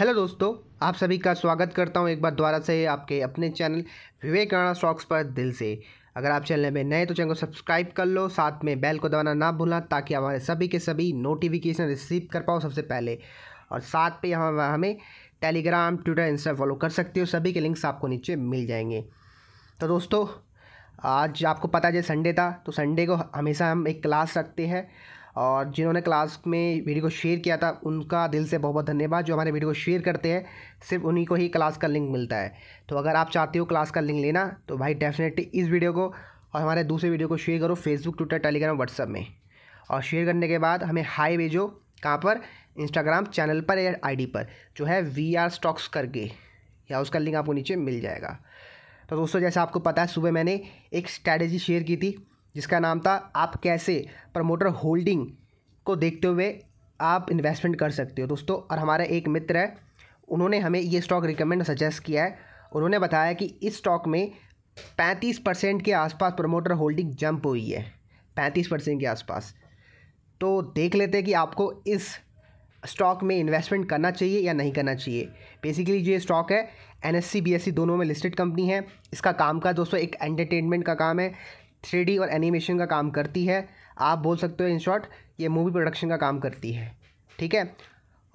hello दोस्तों आप सभी का स्वागत करता हूं एक बार दोबारा से आपके अपने चैनल विवेक राणा स्टॉक्स पर दिल से अगर आप चैनल में नए तो चैनल को सब्सक्राइब कर लो साथ में बेल को दबाना ना भूलना ताकि हमारे सभी के सभी नोटिफिकेशन रिसीव कर पाओ सबसे पहले और साथ पे हम हमें टेलीग्राम ट्विटर इंस्टा फॉलो कर सकते हो सभी के लिंक्स आपको नीचे मिल जाएंगे तो दोस्तों आज आपको पता है संडे था तो संडे को हमेशा हम एक क्लास रखते हैं और जिन्होंने क्लास में वीडियो को शेयर किया था उनका दिल से बहुत बहुत धन्यवाद जो हमारे वीडियो को शेयर करते हैं सिर्फ उन्हीं को ही क्लास का लिंक मिलता है तो अगर आप चाहते हो क्लास का लिंक लेना तो भाई डेफिनेटली इस वीडियो को और हमारे दूसरे वीडियो को शेयर करो फेसबुक ट्विटर टेलीग्राम व्हाट्सअप में और शेयर करने के बाद हमें हाई भेजो कहाँ पर इंस्टाग्राम चैनल पर या आई पर जो है वी आर स्टॉक्स करके या उसका लिंक आपको नीचे मिल जाएगा तो दोस्तों जैसे आपको पता है सुबह मैंने एक स्ट्रैटेजी शेयर की थी जिसका नाम था आप कैसे प्रमोटर होल्डिंग को देखते हुए आप इन्वेस्टमेंट कर सकते हो दोस्तों और हमारे एक मित्र है उन्होंने हमें ये स्टॉक रिकमेंड सजेस्ट किया है उन्होंने बताया कि इस स्टॉक में पैंतीस परसेंट के आसपास प्रमोटर होल्डिंग जंप हुई है पैंतीस परसेंट के आसपास तो देख लेते हैं कि आपको इस स्टॉक में इन्वेस्टमेंट करना चाहिए या नहीं करना चाहिए बेसिकली जो ये स्टॉक है एन एस e, e दोनों में लिस्टेड कंपनी है इसका काम का दोस्तों एक एंटरटेनमेंट का काम है थ्री और एनिमेशन का काम करती है आप बोल सकते हो इन शॉर्ट ये मूवी प्रोडक्शन का काम करती है ठीक है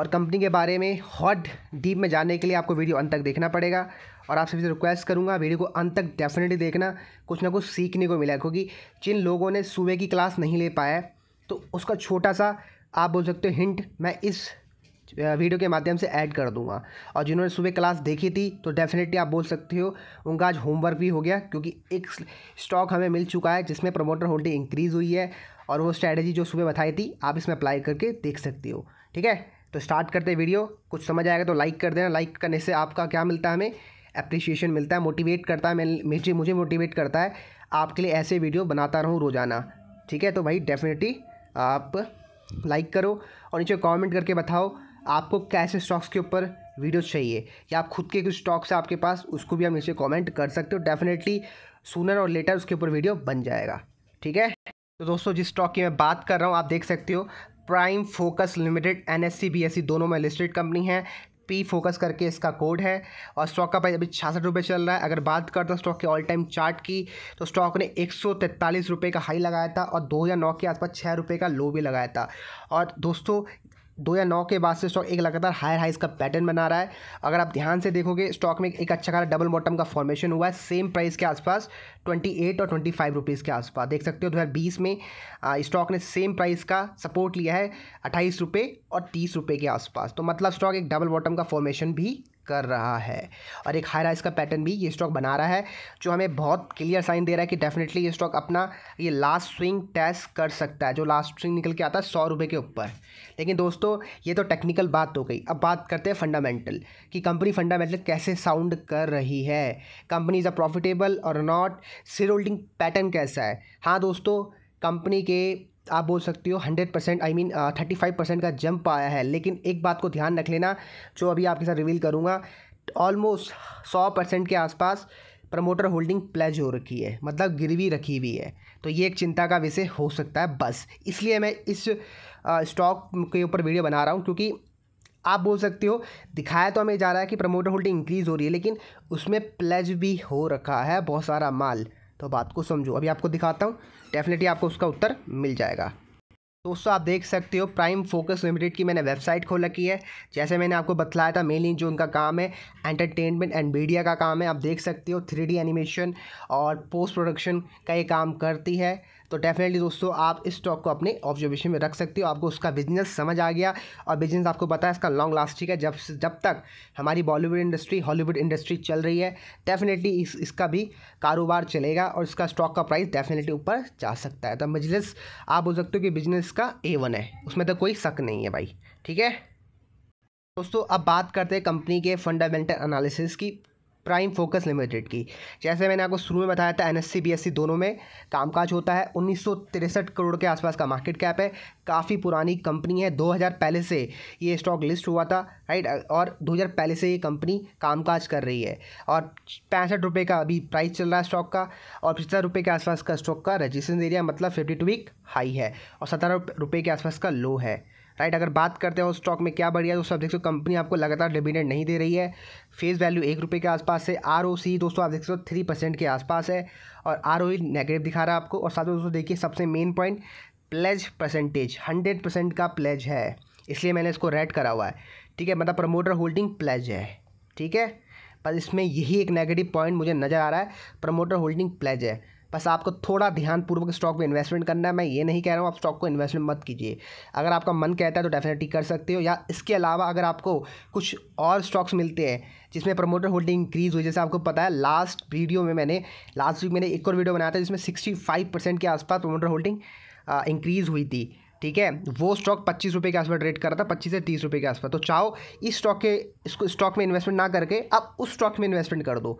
और कंपनी के बारे में हॉट डीप में जाने के लिए आपको वीडियो अंत तक देखना पड़ेगा और आप सभी से रिक्वेस्ट करूंगा वीडियो को अंत तक डेफिनेटली देखना कुछ ना कुछ सीखने को मिला क्योंकि जिन लोगों ने सुबह की क्लास नहीं ले पाया तो उसका छोटा सा आप बोल सकते हो हिंट मैं इस वीडियो के माध्यम से ऐड कर दूंगा और जिन्होंने सुबह क्लास देखी थी तो डेफिनेटली आप बोल सकते हो उनका आज होमवर्क भी हो गया क्योंकि एक स्टॉक हमें मिल चुका है जिसमें प्रमोटर होल्डिंग इंक्रीज़ हुई है और वो स्ट्रैटेजी जो सुबह बताई थी आप इसमें अप्लाई करके देख सकते हो ठीक है तो स्टार्ट करते वीडियो कुछ समझ आएगा तो लाइक कर देना लाइक करने से आपका क्या मिलता है हमें अप्रिशिएशन मिलता है मोटिवेट करता है मुझे मुझे मोटिवेट करता है आपके लिए ऐसे वीडियो बनाता रहूँ रोज़ाना ठीक है तो भाई डेफिनेटली आप लाइक करो और नीचे कमेंट करके बताओ आपको कैसे स्टॉक्स के ऊपर वीडियो चाहिए या आप खुद के कुछ स्टॉक्स हैं आपके पास उसको भी आप नीचे कमेंट कर सकते हो डेफिनेटली सुनर और लेटर उसके ऊपर वीडियो बन जाएगा ठीक है तो दोस्तों जिस स्टॉक की मैं बात कर रहा हूँ आप देख सकते हो Prime Focus Limited N S दोनों में लिस्टेड कंपनी है पी फोकस करके इसका कोड है और स्टॉक का प्राइस अभी छियासठ रुपये चल रहा है अगर बात करता हूँ स्टॉक के ऑल टाइम चार्ट की तो स्टॉक ने एक सौ रुपये का हाई लगाया था और दो नौ के आसपास छः रुपये का लो भी लगाया था और दोस्तों दो या नौ के बाद से स्टॉक एक लगातार हायर हाइज का पैटर्न बना रहा है अगर आप ध्यान से देखोगे स्टॉक में एक अच्छा खासा डबल बॉटम का फॉर्मेशन हुआ है सेम प्राइस के आसपास 28 और 25 रुपीज़ के आसपास देख सकते हो 2020 में स्टॉक ने सेम प्राइस का सपोर्ट लिया है अट्ठाईस रुपये और तीस रुपये के आसपास तो मतलब स्टॉक एक डबल बॉटम का फॉर्मेशन भी कर रहा है और एक हाई राइज का पैटर्न भी ये स्टॉक बना रहा है जो हमें बहुत क्लियर साइन दे रहा है कि डेफिनेटली ये स्टॉक अपना ये लास्ट स्विंग टेस्ट कर सकता है जो लास्ट स्विंग निकल के आता है सौ रुपये के ऊपर लेकिन दोस्तों ये तो टेक्निकल बात हो गई अब बात करते हैं फंडामेंटल कि कंपनी फंडामेंटल कैसे साउंड कर रही है कंपनी इज़ अ प्रॉफिटेबल और नॉट शेयर होल्डिंग पैटर्न कैसा है हाँ दोस्तों कंपनी के आप बोल सकते हो hundred percent I mean thirty five percent का जंप आया है लेकिन एक बात को ध्यान रख लेना जो अभी आपके साथ रिवील करूँगा ऑलमोस्ट सौ परसेंट के आसपास प्रमोटर होल्डिंग प्लेज हो रखी है मतलब गिरवी रखी हुई है तो ये एक चिंता का विषय हो सकता है बस इसलिए मैं इस स्टॉक के ऊपर वीडियो बना रहा हूँ क्योंकि आप बोल सकते हो दिखाया तो हमें जा रहा है कि प्रमोटर होल्डिंग इंक्रीज़ हो रही है लेकिन उसमें प्लेज भी हो रखा है बहुत सारा माल तो बात को समझो अभी आपको दिखाता हूँ डेफिनेटली आपको उसका उत्तर मिल जाएगा दोस्तों आप देख सकते हो प्राइम फोकस लिमिटेड की मैंने वेबसाइट खोल रखी है जैसे मैंने आपको बतलाया था मेनली जो उनका काम है एंटरटेनमेंट एंड मीडिया का काम है आप देख सकते हो थ्री एनिमेशन और पोस्ट प्रोडक्शन का ये काम करती है तो डेफिनेटली दोस्तों आप इस स्टॉक को अपने ऑब्जर्वेशन में रख सकते हो आपको उसका बिजनेस समझ आ गया और बिजनेस आपको पता है इसका लॉन्ग लास्टिंग है जब जब तक हमारी बॉलीवुड इंडस्ट्री हॉलीवुड इंडस्ट्री चल रही है डेफिनेटली इस इसका भी कारोबार चलेगा और इसका स्टॉक का प्राइस डेफिनेटली ऊपर जा सकता है तो बिजनेस आप बोल सकते हो कि बिजनेस का ए वन है उसमें तो कोई शक नहीं है भाई ठीक है दोस्तों अब बात करते हैं कंपनी के फंडामेंटल एनालिसिस की प्राइम फोकस लिमिटेड की जैसे मैंने आपको शुरू में बताया था एनएससी बीएससी दोनों में कामकाज होता है उन्नीस करोड़ के आसपास का मार्केट कैप है काफ़ी पुरानी कंपनी है 2000 पहले से ये स्टॉक लिस्ट हुआ था राइट और 2000 पहले से ये कंपनी कामकाज कर रही है और पैंसठ रुपये का अभी प्राइस चल रहा है स्टॉक का और पचहत्तर रुपये के आसपास का स्टॉक का रजिस्ट्रेशन एरिया मतलब फिफ्टी टू वीक हाई है और सत्रह रुपये के आसपास का लो है राइट अगर बात करते हैं उस स्टॉक में क्या बढ़िया तो दोस्तों आप देख सकते हो कंपनी आपको लगातार डिविडेंड नहीं दे रही है फेस वैल्यू एक रुपये के आसपास है आर दोस्तों आप देख सकते हो थ्री परसेंट के आसपास है और आर नेगेटिव e दिखा रहा है आपको और साथ में दोस्तों देखिए सबसे main point pledge percentage hundred percent का प्लेज है इसलिए मैंने इसको रेड करा हुआ है ठीक है मतलब प्रमोटर होल्डिंग प्लेज है ठीक है पर इसमें यही एक नेगेटिव पॉइंट मुझे नज़र आ रहा है प्रमोटर होल्डिंग प्लेज है बस आपको थोड़ा ध्यानपूर्वक स्टॉक में इन्वेस्टमेंट करना है मैं ये नहीं कह रहा हूँ आप स्टॉक को इन्वेस्टमेंट मत कीजिए अगर आपका मन कहता है तो डेफिनेटली कर सकते हो या इसके अलावा अगर आपको कुछ और स्टॉक्स मिलते हैं जिसमें प्रमोटर होल्डिंग इंक्रीज़ हुई जैसे आपको पता है लास्ट वीडियो में मैंने लास्ट वीक मैंने एक और वीडियो बनाया था जिसमें सिक्सटी फाइव परसेंट के आसपास प्रमोटर होल्डिंग इंक्रीज़ हुई थी ठीक है वो स्टॉक पच्चीस रुपये के आसपास ट्रेड कर रहा था पच्चीस से तीस रुपये के आसपास तो चाहो इस स्टॉक के इसको स्टॉक में इन्वेस्टमेंट ना करके आप उस स्टॉक में इन्वेस्टमेंट कर दो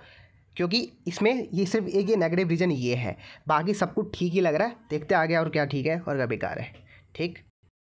क्योंकि इसमें ये सिर्फ एक ये नेगेटिव रीज़न ये है बाकी सब कुछ ठीक ही लग रहा है देखते आगे और क्या ठीक है और क्या बेकार है ठीक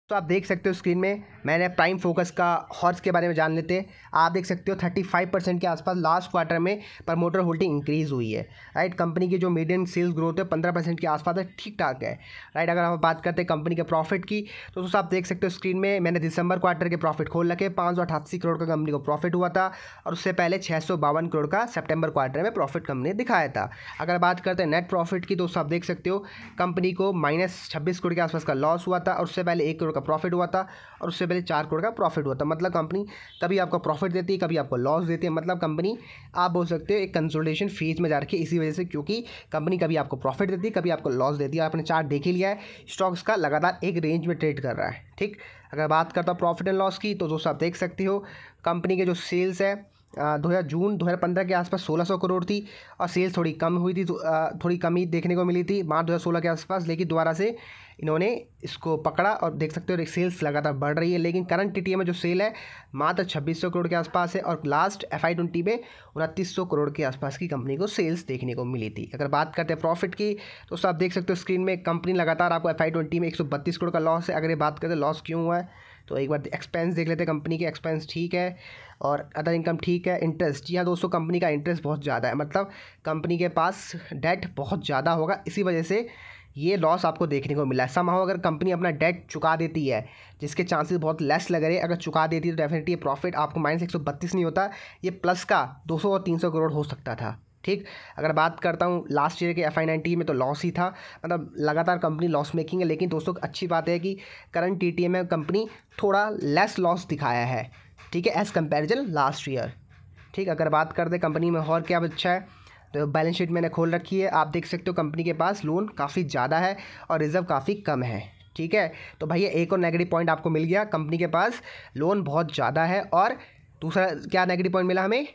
तो आप देख सकते हो स्क्रीन में मैंने प्राइम फोकस का हॉर्स के बारे में जान लेते आप देख सकते हो थर्टी फाइव परसेंट के आसपास लास्ट क्वार्टर में प्रमोटर होल्डिंग इंक्रीज़ हुई है राइट कंपनी की जो मीडियम सेल्स ग्रोथ है पंद्रह परसेंट के आसपास है ठीक ठाक है राइट अगर हम बात करते हैं कंपनी के प्रॉफिट की तो दोस्तों आप देख सकते हो स्क्रीन में मैंने दिसंबर क्वार्टर के प्रॉफिट खोल रखे पाँच सौ अठासी करोड़ का कंपनी को प्रॉफिट हुआ था और उससे पहले छः सौ बावन करोड़ का सेप्टेम्बर क्वार्टर में प्रॉफिट कंपनी ने दिखाया था अगर बात करते हैं नेट प्रॉफिट की तो आप देख सकते हो कंपनी को माइनस छब्बीस करोड़ के आसपास का लॉस हुआ था और उससे पहले एक करोड़ का प्रॉफिट हुआ था और उससे पहले चार करोड़ का प्रॉफिट हुआ था मतलब कंपनी कभी आपको प्रॉफिट देती है कभी आपको लॉस देती है मतलब कंपनी आप बोल सकते हो एक कंसोल्टेशन फेज में जा रखी है इसी वजह से क्योंकि कंपनी कभी आपको प्रॉफिट देती है कभी आपको लॉस देती है आपने चार्ट देख ही लिया है स्टॉक्स का लगातार एक रेंज में ट्रेड कर रहा है ठीक अगर बात करता हूँ प्रॉफिट एंड लॉस की तो दोस्तों आप देख सकते हो कंपनी के जो सेल्स है दो हज़ार जून दो हज़ार पंद्रह के आसपास सोलह सौ करोड़ थी और सेल्स थोड़ी कम हुई थी तो, थोड़ी कमी देखने को मिली थी मार्च सोलह के आसपास लेकिन दोबारा से इन्होंने इसको पकड़ा और देख सकते हो सेल्स लगातार बढ़ रही है लेकिन करंट टी में जो सेल है मात्र छब्बीस सौ करोड़ के आसपास है और लास्ट एफ आई ट्वेंटी में उनतीस सौ करोड़ के आसपास की कंपनी को सेल्स देखने को मिली थी अगर बात करते हैं प्रॉफिट की तो आप देख सकते हो स्क्रीन में कंपनी लगातार आपको एफ आई ट्वेंटी में एक सौ बत्तीस करोड़ का लॉस है अगर ये बात करते लॉस क्यों हुआ है तो एक बार एक्सपेंस देख लेते हैं कंपनी के एक्सपेंस ठीक है और अदर इनकम ठीक है इंटरेस्ट या हाँ दोस्तों कंपनी का इंटरेस्ट बहुत ज़्यादा है मतलब कंपनी के पास डेट बहुत ज़्यादा होगा इसी वजह से ये लॉस आपको देखने को मिला है समाव अगर कंपनी अपना डेट चुका देती है जिसके चांसेस बहुत लेस लग रहे हैं अगर चुका देती है तो डेफिनेटली प्रॉफिट आपको माइनस एक नहीं होता ये प्लस का 200 और 300 करोड़ हो सकता था ठीक अगर बात करता हूँ लास्ट ईयर के एफ आई टी में तो लॉस ही था मतलब लगातार कंपनी लॉस मेकिंग है लेकिन दोस्तों अच्छी बात है कि करंट टी टी में कंपनी थोड़ा लेस लॉस दिखाया है ठीक है एज़ कंपेरिजन लास्ट ईयर ठीक अगर बात कर कंपनी में और क्या अच्छा है तो बैलेंस शीट मैंने खोल रखी है आप देख सकते हो कंपनी के पास लोन काफ़ी ज़्यादा है और रिज़र्व काफ़ी कम है ठीक है तो भैया एक और नेगेटिव पॉइंट आपको मिल गया कंपनी के पास लोन बहुत ज़्यादा है और दूसरा क्या नेगेटिव पॉइंट मिला हमें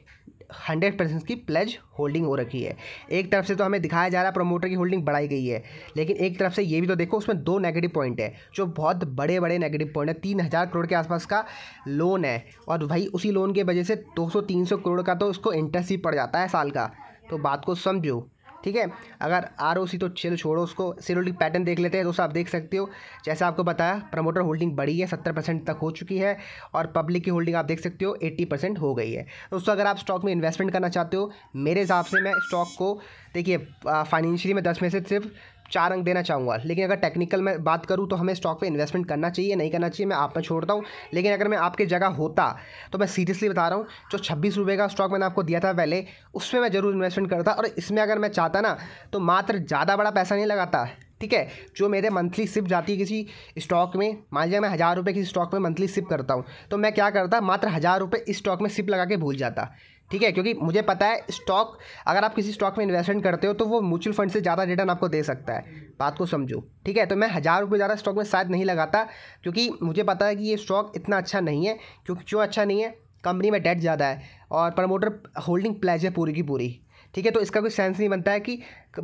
हंड्रेड परसेंट की प्लेज होल्डिंग हो रखी है एक तरफ से तो हमें दिखाया जा रहा है प्रमोटर की होल्डिंग बढ़ाई गई है लेकिन एक तरफ से ये भी तो देखो उसमें दो नेगेटिव पॉइंट है जो बहुत बड़े बड़े नेगेटिव पॉइंट है तीन हज़ार करोड़ के आसपास का लोन है और भाई उसी लोन की वजह से दो सौ तीन सौ करोड़ का तो उसको इंटरेस्ट ही पड़ जाता है साल का तो बात को समझो ठीक है अगर आर तो चलो छोड़ो उसको सिरोलिक पैटर्न देख लेते हैं दोस्तों आप देख सकते हो जैसे आपको बताया प्रमोटर होल्डिंग बढ़ी है सत्तर परसेंट तक हो चुकी है और पब्लिक की होल्डिंग आप देख सकते हो एट्टी परसेंट हो गई है दोस्तों अगर आप स्टॉक में इन्वेस्टमेंट करना चाहते हो मेरे हिसाब से मैं स्टॉक को देखिए फाइनेंशियली मैं दस में से सिर्फ चार अंक देना चाहूँगा लेकिन अगर टेक्निकल में बात करूँ तो हमें स्टॉक पे इन्वेस्टमेंट करना चाहिए नहीं करना चाहिए मैं आप में छोड़ता हूँ लेकिन अगर मैं आपके जगह होता तो मैं सीरियसली बता रहा हूँ जो छब्बीस रुपये का स्टॉक मैंने आपको दिया था पहले उसमें मैं ज़रूर इन्वेस्टमेंट करता और इसमें अगर मैं चाहता ना तो मात्र ज़्यादा बड़ा पैसा नहीं लगाता ठीक है जो मेरे मंथली सिप जाती है किसी स्टॉक में मान लिया मैं हज़ार रुपये किसी स्टॉक में मंथली सिप करता हूँ तो मैं क्या करता मात्र हज़ार रुपये इस स्टॉक में सिप लगा के भूल जाता ठीक है क्योंकि मुझे पता है स्टॉक अगर आप किसी स्टॉक में इन्वेस्टमेंट करते हो तो वो म्यूचुअल फंड से ज़्यादा रिटर्न आपको दे सकता है बात को समझो ठीक है तो मैं हज़ार रुपये ज़्यादा स्टॉक में शायद नहीं लगाता क्योंकि मुझे पता है कि ये स्टॉक इतना अच्छा नहीं है क्योंकि क्यों अच्छा नहीं है कंपनी में डेट ज़्यादा है और प्रमोटर होल्डिंग प्लेज है पूरी की पूरी ठीक है तो इसका कोई सेंस नहीं बनता है कि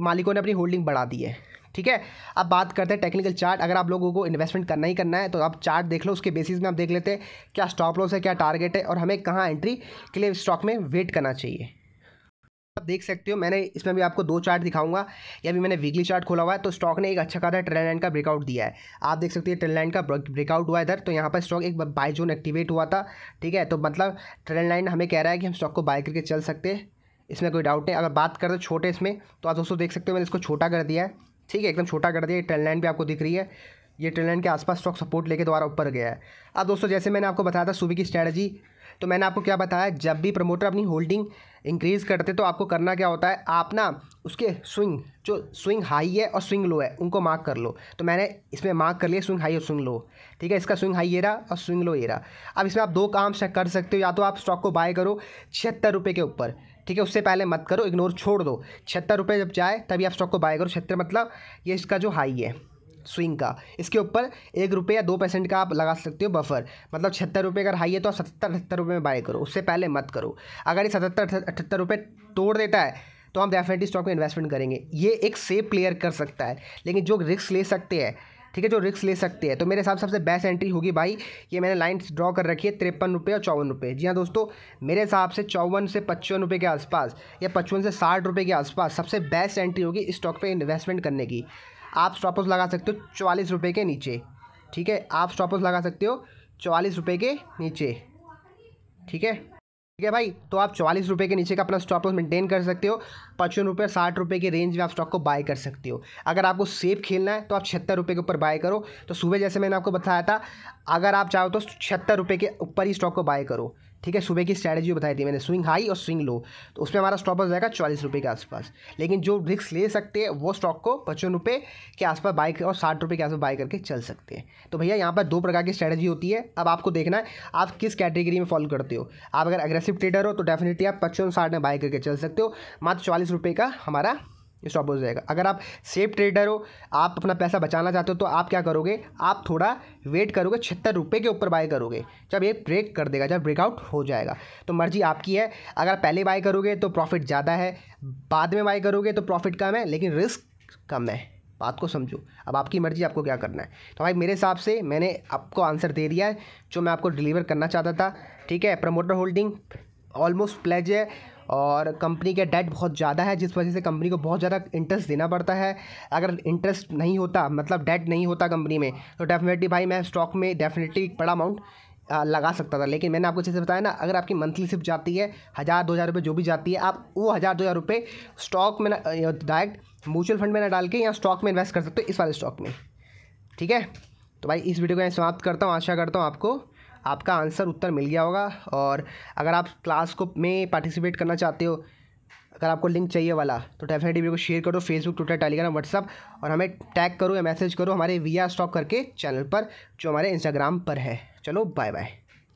मालिकों ने अपनी होल्डिंग बढ़ा दी है ठीक है अब बात करते हैं टेक्निकल चार्ट अगर आप लोगों को इन्वेस्टमेंट करना ही करना है तो आप चार्ट देख लो उसके बेसिस में आप देख लेते हैं क्या स्टॉप लॉस है क्या टारगेट है और हमें कहाँ एंट्री के लिए स्टॉक में वेट करना चाहिए आप देख सकते हो मैंने इसमें भी आपको दो चार्ट दिखाऊंगा या भी मैंने वीकली चार्ट खोला हुआ है तो स्टॉक ने एक अच्छा खासा ट्रेन लाइन का ब्रेकआउट दिया है आप देख सकते हैं ट्रेन लाइन का ब्रेकआउट हुआ इधर तो यहाँ पर स्टॉक एक बाई जोन एक्टिवेट हुआ था ठीक है तो मतलब ट्रेन लाइन हमें कह रहा है कि हम स्टॉक को बाय करके चल सकते हैं इसमें कोई डाउट नहीं अगर बात करें तो छोटे इसमें तो आप दोस्तों देख सकते हो मैंने इसको छोटा कर दिया है ठीक है एकदम छोटा कर दिया ट्रेन लाइन भी आपको दिख रही है ये ट्रेन लाइन के आसपास स्टॉक सपोर्ट लेके द्वारा ऊपर गया है अब दोस्तों जैसे मैंने आपको बताया था सुबह की स्ट्रैटेजी तो मैंने आपको क्या बताया जब भी प्रमोटर अपनी होल्डिंग इंक्रीज़ करते तो आपको करना क्या होता है आप ना उसके स्विंग जो स्विंग हाई है और स्विंग लो है उनको मार्क कर लो तो मैंने इसमें मार्क कर लिया स्विंग हाई और स्विंग लो ठीक है इसका स्विंग हाई ये रहा और स्विंग लो ये रहा अब इसमें आप दो काम कर सकते हो या तो आप स्टॉक को बाय करो छिहत्तर रुपये के ऊपर ठीक है उससे पहले मत करो इग्नोर छोड़ दो छिहत्तर रुपये जब जाए तभी आप स्टॉक को बाय करो छिहत्तर मतलब ये इसका जो हाई है स्विंग का इसके ऊपर एक रुपये या दो परसेंट का आप लगा सकते हो बफर मतलब छिहत्तर रुपये अगर हाई है तो आप सत्तर अठहत्तर रुपये में बाय करो उससे पहले मत करो अगर ये सतहत्तर अठहत्तर रुपये तोड़ देता है तो हम डेफिनेटली स्टॉक में इन्वेस्टमेंट करेंगे ये एक सेफ प्लेयर कर सकता है लेकिन जो रिस्क ले सकते हैं ठीक है जो रिक्स ले सकते हैं तो मेरे हिसाब से सबसे बेस्ट एंट्री होगी भाई ये मैंने लाइन्स ड्रॉ कर रखी है तिरपन रुपये और चौवन रुपये जी हाँ दोस्तों मेरे हिसाब से चौवन से पचपन रुपये के आसपास या पचपन से साठ रुपये के आसपास सबसे बेस्ट एंट्री होगी स्टॉक पर इन्वेस्टमेंट करने की आप स्टॉपर्स लगा सकते हो चवालीस रुपये के नीचे ठीक है आप स्टॉपर्स लगा सकते हो चवालीस रुपये के नीचे ठीक है ठीक है भाई तो आप चौवालीस रुपये के नीचे का अपना स्टॉप लॉस मेंटेन कर सकते हो पचपन रुपये साठ रुपये की रेंज में आप स्टॉक को बाय कर सकते हो अगर आपको सेफ खेलना है तो आप छिहत्तर रुपये के ऊपर बाय करो तो सुबह जैसे मैंने आपको बताया था अगर आप चाहो तो छिहत्तर रुपये के ऊपर ही स्टॉक को बाय करो ठीक है सुबह की स्ट्रैटेजी बताई थी मैंने स्विंग हाई और स्विंग लो तो उसमें हमारा स्टॉप हो जाएगा चालीस रुपये के आसपास लेकिन जो रिस्क ले सकते हैं वो स्टॉक को पचपन रुपये के आसपास बाई और साठ रुपये के आसपास बाई करके चल सकते हैं तो भैया यहाँ पर दो प्रकार की स्ट्रैटेजी होती है अब आपको देखना है आप किस कैटेगरी में फॉलो करते हो आप अगर एग्रेसिव ट्रेडर हो तो डेफिनेटली आप पचपन साठ में बाई करके चल सकते हो मात्र चालीस रुपये का हमारा स्टॉप हो जाएगा अगर आप सेफ ट्रेडर हो आप अपना पैसा बचाना चाहते हो तो आप क्या करोगे आप थोड़ा वेट करोगे छिहत्तर रुपये के ऊपर बाय करोगे जब ये ब्रेक कर देगा जब ब्रेकआउट हो जाएगा तो मर्जी आपकी है अगर पहले बाय करोगे तो प्रॉफिट ज़्यादा है बाद में बाय करोगे तो प्रॉफिट कम है लेकिन रिस्क कम है बात को समझो अब आपकी मर्जी आपको क्या करना है तो भाई मेरे हिसाब से मैंने आपको आंसर दे दिया है जो मैं आपको डिलीवर करना चाहता था ठीक है प्रमोटर होल्डिंग ऑलमोस्ट प्लेज है और कंपनी का डेट बहुत ज़्यादा है जिस वजह से कंपनी को बहुत ज़्यादा इंटरेस्ट देना पड़ता है अगर इंटरेस्ट नहीं होता मतलब डेट नहीं होता कंपनी में तो डेफिनेटली भाई मैं स्टॉक में डेफिनेटली बड़ा अमाउंट लगा सकता था लेकिन मैंने आपको जैसे बताया ना अगर आपकी मंथली सिर्फ जाती है हज़ार दो हज़ार रुपये जो भी जाती है आप वो हज़ार दो हज़ार रुपये स्टॉक में ना डायरेक्ट म्यूचुअल फंड में ना डाल के या स्टॉक में इन्वेस्ट कर सकते हो इस वाले स्टॉक में ठीक है तो भाई इस वीडियो को मैं समाप्त करता हूँ आशा करता हूँ आपको आपका आंसर उत्तर मिल गया होगा और अगर आप क्लास को में पार्टिसिपेट करना चाहते हो अगर आपको लिंक चाहिए वाला तो डेफिनेटली वीडियो को शेयर करो फेसबुक ट्विटर टेलीग्राम व्हाट्सअप और हमें टैग करो या मैसेज करो हमारे वी आर स्टॉक करके चैनल पर जो हमारे इंस्टाग्राम पर है चलो बाय बाय